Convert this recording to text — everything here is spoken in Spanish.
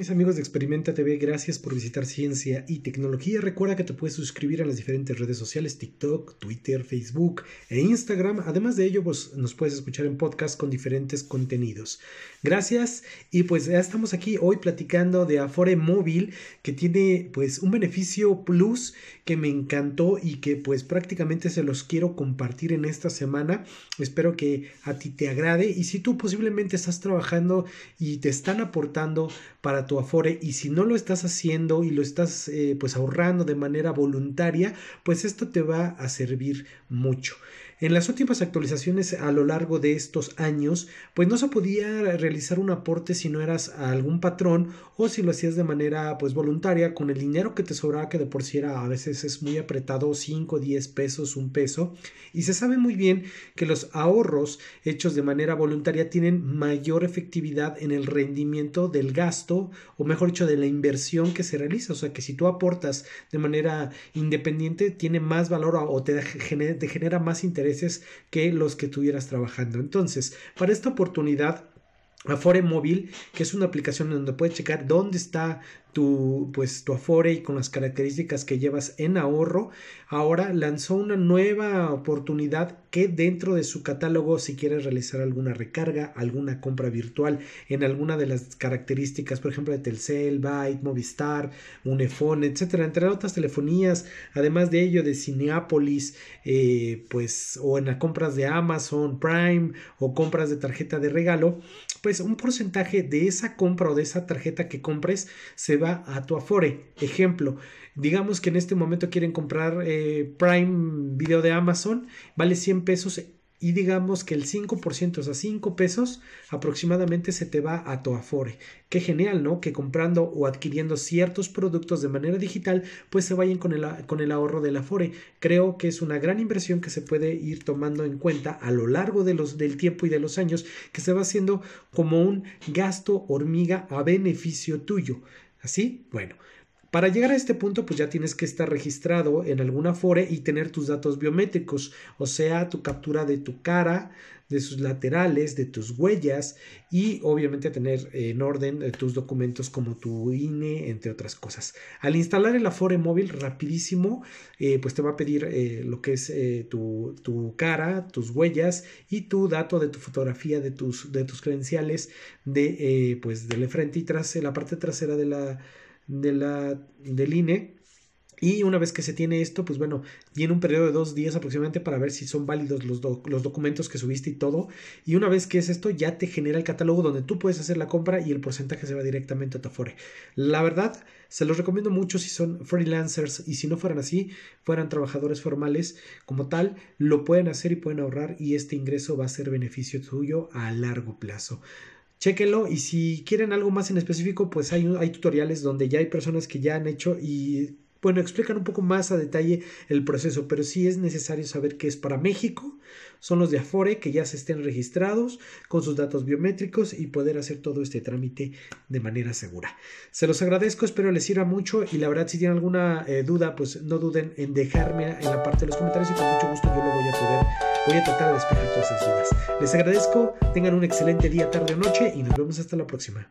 mis amigos de Experimenta TV, gracias por visitar Ciencia y Tecnología. Recuerda que te puedes suscribir a las diferentes redes sociales, TikTok, Twitter, Facebook e Instagram. Además de ello, pues, nos puedes escuchar en podcast con diferentes contenidos. Gracias y pues ya estamos aquí hoy platicando de Afore Móvil, que tiene pues un beneficio plus que me encantó y que pues prácticamente se los quiero compartir en esta semana. Espero que a ti te agrade y si tú posiblemente estás trabajando y te están aportando para tu afore y si no lo estás haciendo y lo estás eh, pues ahorrando de manera voluntaria, pues esto te va a servir mucho. En las últimas actualizaciones a lo largo de estos años, pues no se podía realizar un aporte si no eras algún patrón o si lo hacías de manera pues voluntaria con el dinero que te sobraba que de por sí era a veces es muy apretado 5, 10 pesos, un peso y se sabe muy bien que los ahorros hechos de manera voluntaria tienen mayor efectividad en el rendimiento del gasto o mejor dicho de la inversión que se realiza, o sea que si tú aportas de manera independiente tiene más valor o te, te genera más interés que los que tuvieras trabajando. Entonces, para esta oportunidad Afore Móvil, que es una aplicación donde puedes checar dónde está tu, pues, tu Afore y con las características que llevas en ahorro. Ahora lanzó una nueva oportunidad que dentro de su catálogo, si quieres realizar alguna recarga, alguna compra virtual en alguna de las características, por ejemplo, de Telcel, Byte, Movistar, Unifone, etcétera, entre otras telefonías, además de ello de Cineapolis, eh, pues, o en las compras de Amazon Prime o compras de tarjeta de regalo, pues un porcentaje de esa compra o de esa tarjeta que compres se va a tu Afore. Ejemplo, digamos que en este momento quieren comprar eh, Prime Video de Amazon, vale 100 pesos y digamos que el 5%, o sea, 5 pesos aproximadamente se te va a tu Afore. Qué genial, ¿no? Que comprando o adquiriendo ciertos productos de manera digital, pues se vayan con el, con el ahorro del Afore. Creo que es una gran inversión que se puede ir tomando en cuenta a lo largo de los, del tiempo y de los años, que se va haciendo como un gasto hormiga a beneficio tuyo. ¿Así? Bueno, para llegar a este punto, pues ya tienes que estar registrado en alguna Afore y tener tus datos biométricos, o sea, tu captura de tu cara, de sus laterales, de tus huellas y obviamente tener en orden eh, tus documentos como tu INE, entre otras cosas. Al instalar el Afore móvil rapidísimo, eh, pues te va a pedir eh, lo que es tu, cara, tus huellas y tu dato de tu fotografía, de tus, de tus credenciales, de, pues de frente y tras, la parte trasera de la de la, del INE. Y una vez que se tiene esto, pues bueno, tiene un periodo de dos días aproximadamente para ver si son válidos los, los documentos que subiste y todo. Y una vez que es esto, ya te genera el catálogo donde tú puedes hacer la compra y el porcentaje se va directamente a tu Afore. La verdad, se los recomiendo mucho si son freelancers y si no fueran así, fueran trabajadores formales como tal, lo pueden hacer y pueden ahorrar y este ingreso va a ser beneficio tuyo a largo plazo chéquenlo y si quieren algo más en específico, pues hay, hay tutoriales donde ya hay personas que ya han hecho y bueno, explican un poco más a detalle el proceso, pero sí es necesario saber que es para México, son los de Afore que ya se estén registrados con sus datos biométricos y poder hacer todo este trámite de manera segura. Se los agradezco, espero les sirva mucho y la verdad si tienen alguna eh, duda, pues no duden en dejarme en la parte de los comentarios y con mucho gusto yo lo voy a poder voy a tratar de despejar todas esas dudas. Les agradezco, tengan un excelente día, tarde o noche y nos vemos hasta la próxima.